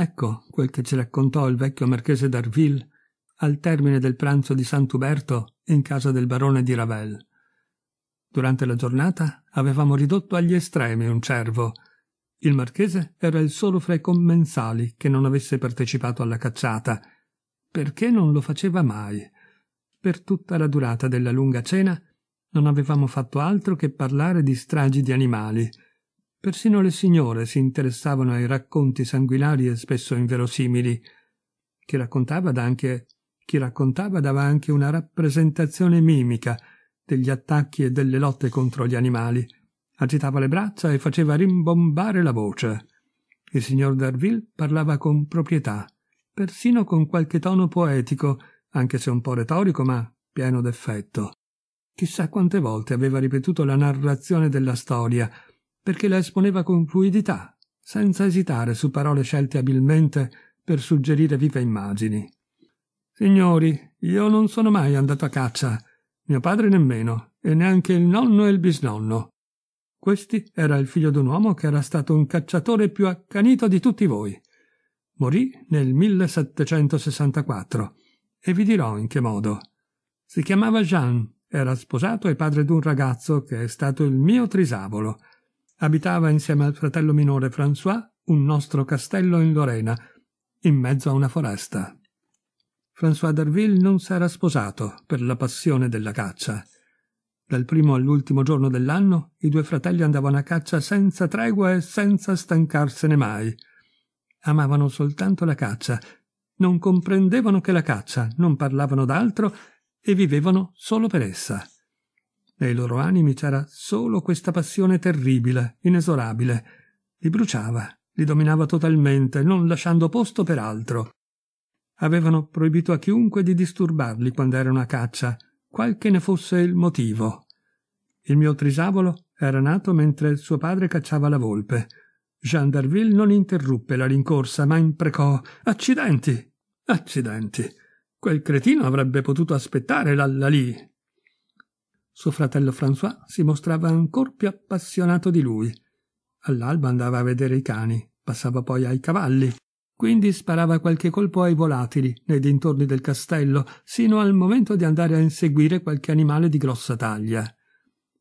Ecco quel che ci raccontò il vecchio marchese d'Arville al termine del pranzo di Sant'Uberto in casa del barone di Ravel. Durante la giornata avevamo ridotto agli estremi un cervo. Il marchese era il solo fra i commensali che non avesse partecipato alla cacciata. Perché non lo faceva mai? Per tutta la durata della lunga cena non avevamo fatto altro che parlare di stragi di animali Persino le signore si interessavano ai racconti sanguinari e spesso inverosimili. Chi raccontava, anche, chi raccontava dava anche una rappresentazione mimica degli attacchi e delle lotte contro gli animali. Agitava le braccia e faceva rimbombare la voce. Il signor Darville parlava con proprietà, persino con qualche tono poetico, anche se un po' retorico, ma pieno d'effetto. Chissà quante volte aveva ripetuto la narrazione della storia, perché la esponeva con fluidità, senza esitare su parole scelte abilmente per suggerire vive immagini. Signori, io non sono mai andato a caccia, mio padre nemmeno, e neanche il nonno e il bisnonno. Questi era il figlio d'un uomo che era stato un cacciatore più accanito di tutti voi. Morì nel 1764 e vi dirò in che modo. Si chiamava Jean, era sposato e padre d'un ragazzo che è stato il mio trisavolo, abitava insieme al fratello minore François un nostro castello in Lorena, in mezzo a una foresta. François d'Arville non s'era sposato per la passione della caccia. Dal primo all'ultimo giorno dell'anno i due fratelli andavano a caccia senza tregua e senza stancarsene mai. Amavano soltanto la caccia, non comprendevano che la caccia, non parlavano d'altro e vivevano solo per essa. Nei loro animi c'era solo questa passione terribile, inesorabile. Li bruciava, li dominava totalmente, non lasciando posto per altro. Avevano proibito a chiunque di disturbarli quando erano a caccia, qual che ne fosse il motivo. Il mio trisavolo era nato mentre suo padre cacciava la volpe. Jean d'Arville non interruppe la rincorsa, ma imprecò Accidenti! Accidenti! Quel cretino avrebbe potuto aspettare l'allalì. Suo fratello François si mostrava ancor più appassionato di lui. All'alba andava a vedere i cani, passava poi ai cavalli, quindi sparava qualche colpo ai volatili nei dintorni del castello, sino al momento di andare a inseguire qualche animale di grossa taglia.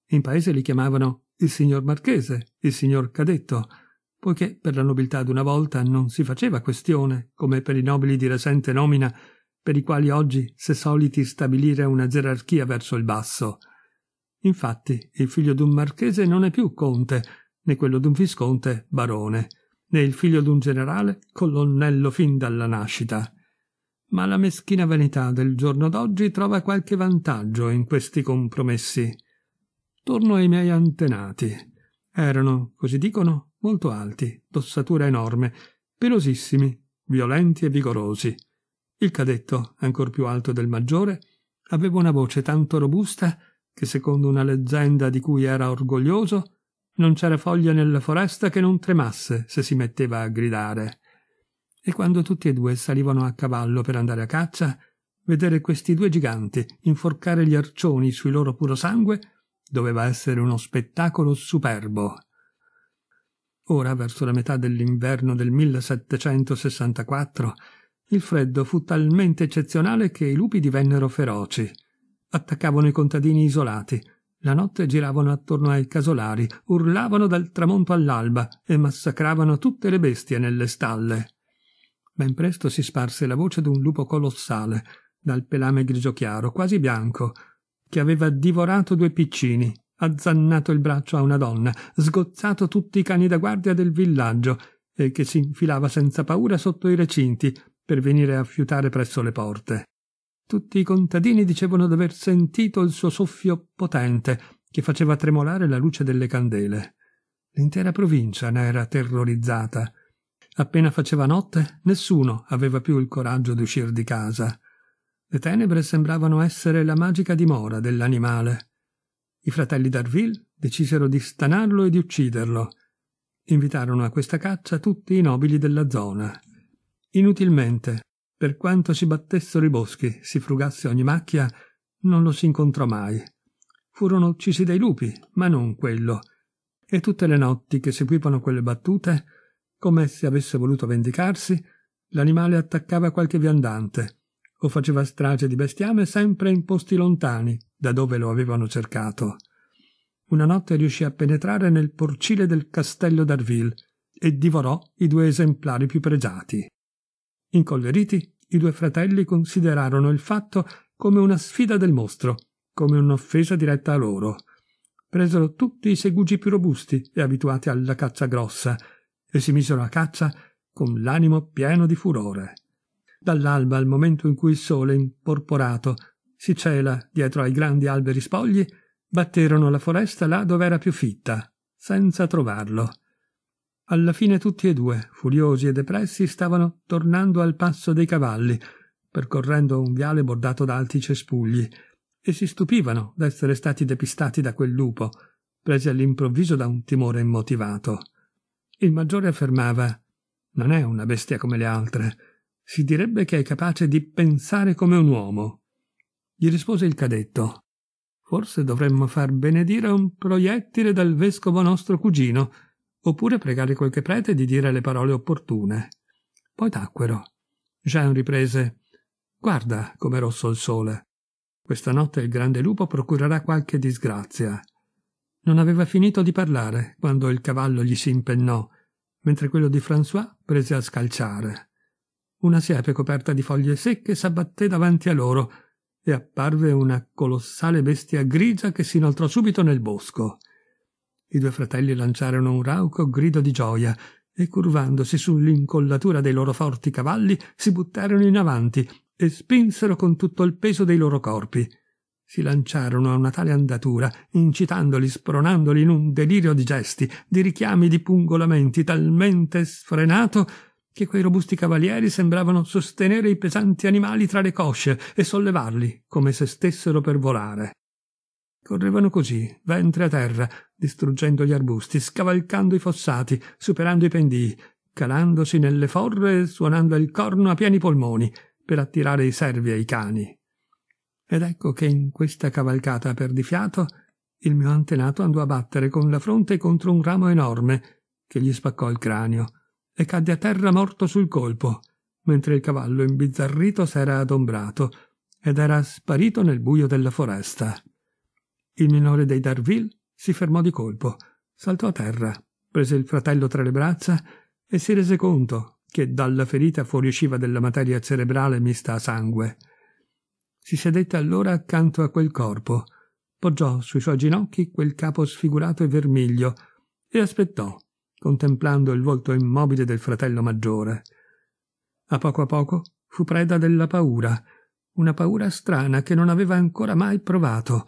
In paese li chiamavano il signor marchese, il signor cadetto, poiché per la nobiltà d'una volta non si faceva questione, come per i nobili di recente nomina, per i quali oggi s'è soliti stabilire una gerarchia verso il basso. Infatti, il figlio d'un marchese non è più conte, né quello d'un visconte barone, né il figlio d'un generale colonnello fin dalla nascita. Ma la meschina vanità del giorno d'oggi trova qualche vantaggio in questi compromessi. Torno ai miei antenati. Erano, così dicono, molto alti, d'ossatura enorme, pelosissimi, violenti e vigorosi. Il cadetto, ancor più alto del maggiore, aveva una voce tanto robusta che secondo una leggenda di cui era orgoglioso, non c'era foglia nella foresta che non tremasse se si metteva a gridare. E quando tutti e due salivano a cavallo per andare a caccia, vedere questi due giganti inforcare gli arcioni sui loro puro sangue doveva essere uno spettacolo superbo. Ora, verso la metà dell'inverno del 1764, il freddo fu talmente eccezionale che i lupi divennero feroci attaccavano i contadini isolati. La notte giravano attorno ai casolari, urlavano dal tramonto all'alba e massacravano tutte le bestie nelle stalle. Ben presto si sparse la voce di un lupo colossale, dal pelame grigio chiaro, quasi bianco, che aveva divorato due piccini, azzannato il braccio a una donna, sgozzato tutti i cani da guardia del villaggio e che si infilava senza paura sotto i recinti per venire a fiutare presso le porte. Tutti i contadini dicevano d'aver sentito il suo soffio potente, che faceva tremolare la luce delle candele. L'intera provincia ne era terrorizzata. Appena faceva notte, nessuno aveva più il coraggio di uscire di casa. Le tenebre sembravano essere la magica dimora dell'animale. I fratelli Darville decisero di stanarlo e di ucciderlo. Invitarono a questa caccia tutti i nobili della zona. Inutilmente per quanto si battessero i boschi, si frugasse ogni macchia, non lo si incontrò mai. Furono uccisi dai lupi, ma non quello. E tutte le notti che seguivano quelle battute, come se avesse voluto vendicarsi, l'animale attaccava qualche viandante o faceva strage di bestiame sempre in posti lontani da dove lo avevano cercato. Una notte riuscì a penetrare nel porcile del castello d'Arville e divorò i due esemplari più pregiati. Incolleriti, i due fratelli considerarono il fatto come una sfida del mostro, come un'offesa diretta a loro. Presero tutti i segugi più robusti e abituati alla caccia grossa e si misero a caccia con l'animo pieno di furore. Dall'alba al momento in cui il sole, imporporato, si cela dietro ai grandi alberi spogli, batterono la foresta là dove era più fitta, senza trovarlo. Alla fine tutti e due, furiosi e depressi, stavano tornando al passo dei cavalli, percorrendo un viale bordato da alti cespugli, e si stupivano d'essere stati depistati da quel lupo, presi all'improvviso da un timore immotivato. Il maggiore affermava Non è una bestia come le altre. Si direbbe che è capace di pensare come un uomo. Gli rispose il cadetto Forse dovremmo far benedire un proiettile dal vescovo nostro cugino, oppure pregare qualche prete di dire le parole opportune. Poi tacquero. Jean riprese Guarda com'è rosso il sole. Questa notte il grande lupo procurerà qualche disgrazia. Non aveva finito di parlare quando il cavallo gli si impennò, mentre quello di François prese a scalciare. Una siepe coperta di foglie secche s'abbatté davanti a loro e apparve una colossale bestia grigia che si inoltrò subito nel bosco. I due fratelli lanciarono un rauco grido di gioia e curvandosi sull'incollatura dei loro forti cavalli si buttarono in avanti e spinsero con tutto il peso dei loro corpi. Si lanciarono a una tale andatura, incitandoli, spronandoli in un delirio di gesti, di richiami, di pungolamenti talmente sfrenato che quei robusti cavalieri sembravano sostenere i pesanti animali tra le cosce e sollevarli come se stessero per volare. Correvano così, ventre a terra, distruggendo gli arbusti, scavalcando i fossati, superando i pendii, calandosi nelle forre e suonando il corno a pieni polmoni per attirare i servi e i cani. Ed ecco che in questa cavalcata perdi fiato il mio antenato andò a battere con la fronte contro un ramo enorme che gli spaccò il cranio e cadde a terra morto sul colpo, mentre il cavallo imbizzarrito s'era adombrato ed era sparito nel buio della foresta. Il minore dei Darville si fermò di colpo, saltò a terra, prese il fratello tra le braccia e si rese conto che dalla ferita fuoriusciva della materia cerebrale mista a sangue. Si sedette allora accanto a quel corpo, poggiò sui suoi ginocchi quel capo sfigurato e vermiglio e aspettò, contemplando il volto immobile del fratello maggiore. A poco a poco fu preda della paura, una paura strana che non aveva ancora mai provato,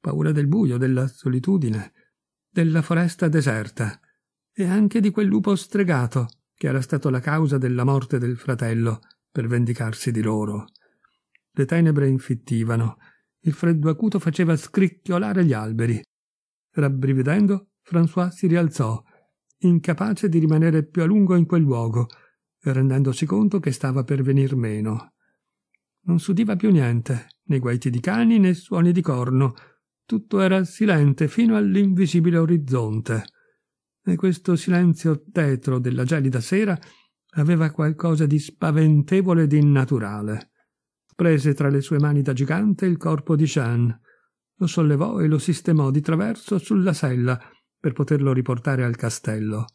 paura del buio, della solitudine, della foresta deserta e anche di quel lupo stregato che era stato la causa della morte del fratello per vendicarsi di loro. Le tenebre infittivano, il freddo acuto faceva scricchiolare gli alberi. Rabbrividendo, François si rialzò, incapace di rimanere più a lungo in quel luogo, rendendosi conto che stava per venir meno. Non s'udiva più niente, né guaiti di cani né suoni di corno, tutto era silente fino all'invisibile orizzonte, e questo silenzio tetro della gelida sera aveva qualcosa di spaventevole e di innaturale. Prese tra le sue mani da gigante il corpo di Jean, lo sollevò e lo sistemò di traverso sulla sella per poterlo riportare al castello.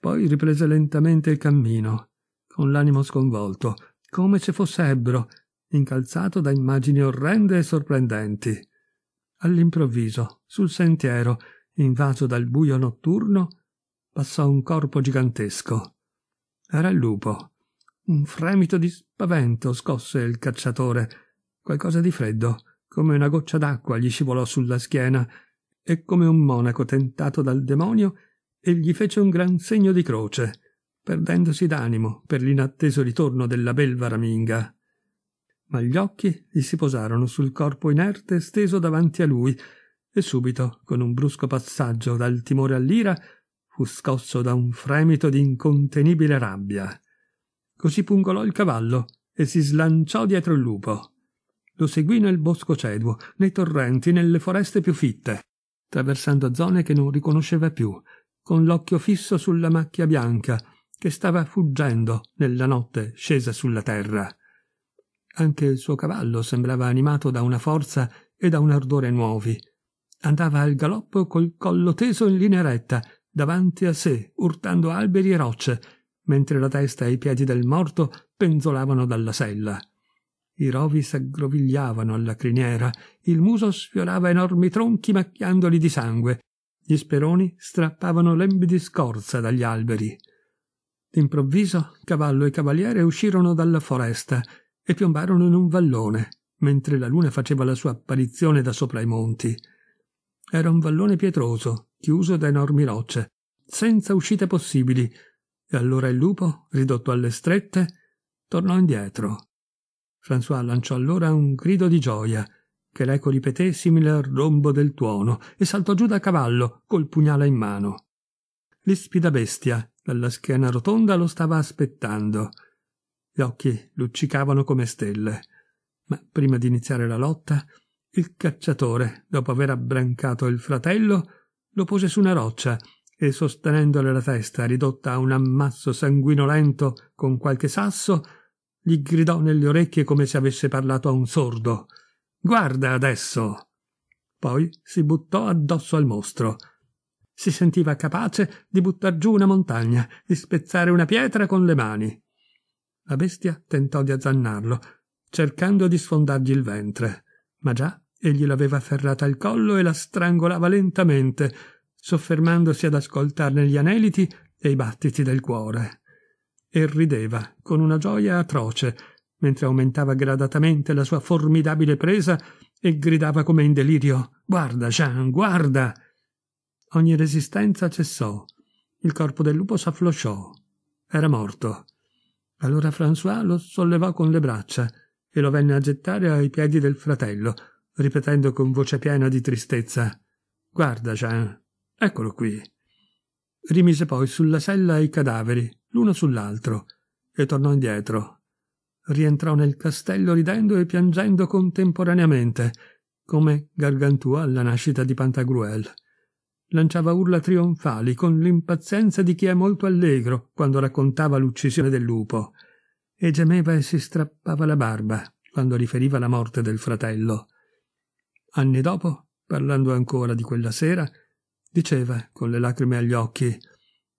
Poi riprese lentamente il cammino, con l'animo sconvolto, come se fosse ebbro, incalzato da immagini orrende e sorprendenti. All'improvviso, sul sentiero, invaso dal buio notturno, passò un corpo gigantesco. Era il lupo. Un fremito di spavento scosse il cacciatore. Qualcosa di freddo, come una goccia d'acqua, gli scivolò sulla schiena e come un monaco tentato dal demonio, egli fece un gran segno di croce, perdendosi d'animo per l'inatteso ritorno della belva raminga ma gli occhi gli si posarono sul corpo inerte steso davanti a lui e subito con un brusco passaggio dal timore all'ira fu scosso da un fremito di incontenibile rabbia così pungolò il cavallo e si slanciò dietro il lupo lo seguì nel bosco ceduo nei torrenti nelle foreste più fitte traversando zone che non riconosceva più con l'occhio fisso sulla macchia bianca che stava fuggendo nella notte scesa sulla terra anche il suo cavallo sembrava animato da una forza e da un ardore nuovi. Andava al galoppo col collo teso in linea retta, davanti a sé, urtando alberi e rocce, mentre la testa e i piedi del morto penzolavano dalla sella. I rovi s'aggrovigliavano alla criniera, il muso sfiorava enormi tronchi macchiandoli di sangue, gli speroni strappavano lembi di scorza dagli alberi. D'improvviso cavallo e cavaliere uscirono dalla foresta e piombarono in un vallone, mentre la luna faceva la sua apparizione da sopra i monti. Era un vallone pietroso, chiuso da enormi rocce, senza uscite possibili, e allora il lupo, ridotto alle strette, tornò indietro. François lanciò allora un grido di gioia, che l'eco ripeté simile al rombo del tuono, e saltò giù da cavallo, col pugnale in mano. L'ispida bestia, dalla schiena rotonda, lo stava aspettando. Gli occhi luccicavano come stelle. Ma prima di iniziare la lotta, il cacciatore, dopo aver abbrancato il fratello, lo pose su una roccia e sostenendole la testa ridotta a un ammasso sanguinolento con qualche sasso, gli gridò nelle orecchie come se avesse parlato a un sordo. Guarda adesso! Poi si buttò addosso al mostro. Si sentiva capace di buttar giù una montagna, di spezzare una pietra con le mani. La bestia tentò di azzannarlo, cercando di sfondargli il ventre, ma già egli l'aveva afferrata al collo e la strangolava lentamente, soffermandosi ad ascoltarne gli aneliti e i battiti del cuore. E rideva con una gioia atroce, mentre aumentava gradatamente la sua formidabile presa e gridava come in delirio Guarda, Jean, guarda! Ogni resistenza cessò. Il corpo del lupo s'afflosciò. Era morto. Allora François lo sollevò con le braccia e lo venne a gettare ai piedi del fratello, ripetendo con voce piena di tristezza Guarda, Jean, eccolo qui. Rimise poi sulla sella i cadaveri, l'uno sull'altro, e tornò indietro. Rientrò nel castello ridendo e piangendo contemporaneamente, come Gargantua alla nascita di Pantagruel lanciava urla trionfali con l'impazienza di chi è molto allegro quando raccontava l'uccisione del lupo e gemeva e si strappava la barba quando riferiva la morte del fratello. Anni dopo, parlando ancora di quella sera, diceva con le lacrime agli occhi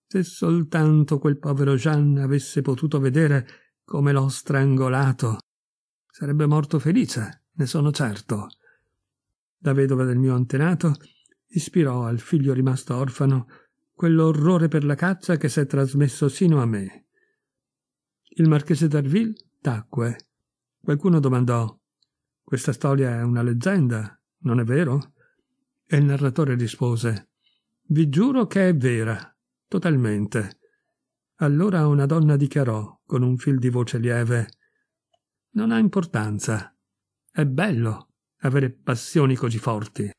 se soltanto quel povero Jean avesse potuto vedere come l'ho strangolato, sarebbe morto felice, ne sono certo. La vedova del mio antenato ispirò al figlio rimasto orfano quell'orrore per la caccia che si è trasmesso sino a me. Il marchese d'Arville tacque. Qualcuno domandò Questa storia è una leggenda, non è vero? E il narratore rispose Vi giuro che è vera, totalmente. Allora una donna dichiarò, con un fil di voce lieve Non ha importanza. È bello avere passioni così forti.